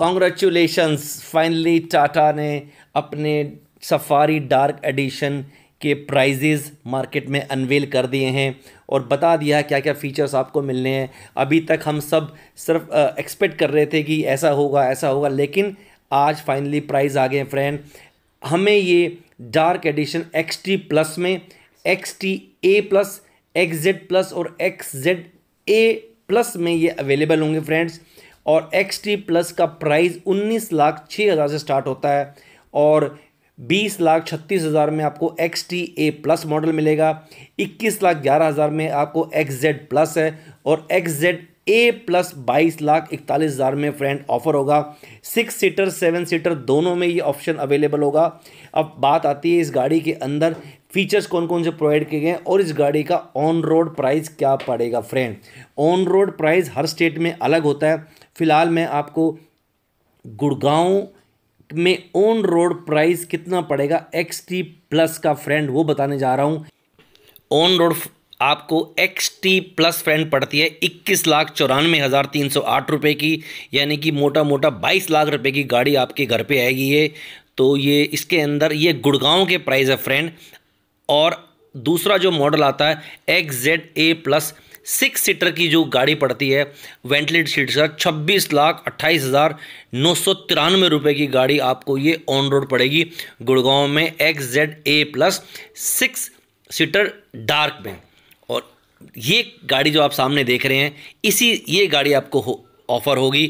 congratulations finally Tata ने अपने Safari dark edition के प्राइजेज़ मार्केट में अनवेल कर दिए हैं और बता दिया क्या क्या फ़ीचर्स आपको मिलने हैं अभी तक हम सब सिर्फ एक्सपेक्ट कर रहे थे कि ऐसा होगा ऐसा होगा लेकिन आज फाइनली प्राइस आ गए फ्रेंड हमें ये dark edition X T plus में X T A plus X Z plus और एक्स जेड ए प्लस में ये अवेलेबल होंगे फ्रेंड्स और एक्स टी प्लस का प्राइस उन्नीस लाख छः हज़ार से स्टार्ट होता है और बीस लाख छत्तीस हज़ार में आपको X T A plus model मिलेगा इक्कीस लाख ग्यारह हज़ार में आपको एक्स जेड प्लस है और एक्स जेड ए प्लस बाईस लाख इकतालीस हज़ार में फ्रेंड ऑफर होगा सिक्स सीटर सेवन सीटर दोनों में ये ऑप्शन अवेलेबल होगा अब बात आती है इस गाड़ी के अंदर फीचर्स कौन कौन से प्रोवाइड किए गए और इस गाड़ी का ऑन रोड प्राइस क्या पड़ेगा फ्रेंड ऑन रोड प्राइस हर स्टेट में अलग होता है फिलहाल मैं आपको गुड़गांव में ऑन रोड प्राइस कितना पड़ेगा एक्स टी प्लस का फ्रेंड वो बताने जा रहा हूँ ऑन रोड आपको एक्स टी प्लस फ्रेंड पड़ती है इक्कीस लाख चौरानवे हज़ार तीन सौ आठ रुपये की यानी कि मोटा मोटा बाईस लाख रुपए की गाड़ी आपके घर पे आएगी ये तो ये इसके अंदर ये गुड़गांव के प्राइस है फ्रेंड और दूसरा जो मॉडल आता है X Z A plus six seater की जो गाड़ी पड़ती है वेंटिलेट सीट सर छब्बीस लाख अट्ठाईस हज़ार नौ सौ तिरानवे रुपये की गाड़ी आपको ये ऑन रोड पड़ेगी गुड़गांव में X Z A plus six seater dark में और ये गाड़ी जो आप सामने देख रहे हैं इसी ये गाड़ी आपको हो ऑफ़र होगी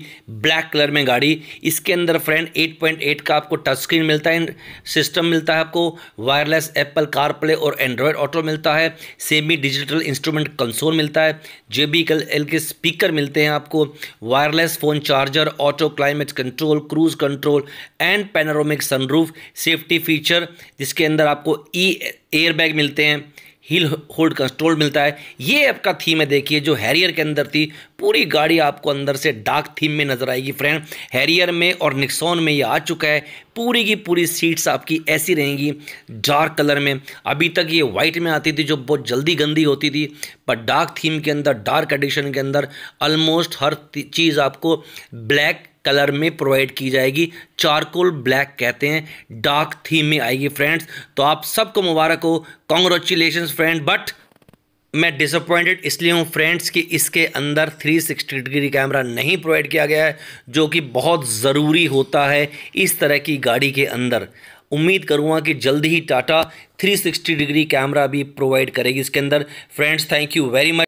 ब्लैक कलर में गाड़ी इसके अंदर फ्रेंड 8.8 का आपको टच स्क्रीन मिलता है सिस्टम मिलता है आपको वायरलेस एप्पल कार प्ले और एंड्रॉयड ऑटो मिलता है सेमी डिजिटल इंस्ट्रूमेंट कंसोल मिलता है जे बी कल एल के स्पीकर मिलते हैं आपको wireless phone charger auto climate control cruise control and panoramic sunroof safety feature जिसके अंदर आपको ई e-, एयरबैग मिलते हैं हील होल्ड कंस्ट्रोल मिलता है ये आपका थीम है देखिए जो हैरियर के अंदर थी पूरी गाड़ी आपको अंदर से डार्क थीम में नज़र आएगी फ्रेंड हैरियर में और निक्सॉन में ये आ चुका है पूरी की पूरी सीट्स आपकी ऐसी रहेंगी डार्क कलर में अभी तक ये वाइट में आती थी जो बहुत जल्दी गंदी होती थी पर डार्क थीम के अंदर डार्क एडिशन के अंदर ऑलमोस्ट हर चीज़ आपको ब्लैक कलर में प्रोवाइड की जाएगी चारकोल ब्लैक कहते हैं डार्क थीम में आएगी फ्रेंड्स तो आप सबको मुबारक हो कॉन्ग्रेचुलेशन फ्रेंड बट मैं डिसअपॉइंटेड इसलिए हूँ फ्रेंड्स कि इसके अंदर 360 डिग्री कैमरा नहीं प्रोवाइड किया गया है जो कि बहुत ज़रूरी होता है इस तरह की गाड़ी के अंदर उम्मीद करूँगा कि जल्द ही टाटा 360 डिग्री कैमरा भी प्रोवाइड करेगी इसके अंदर friends thank you very much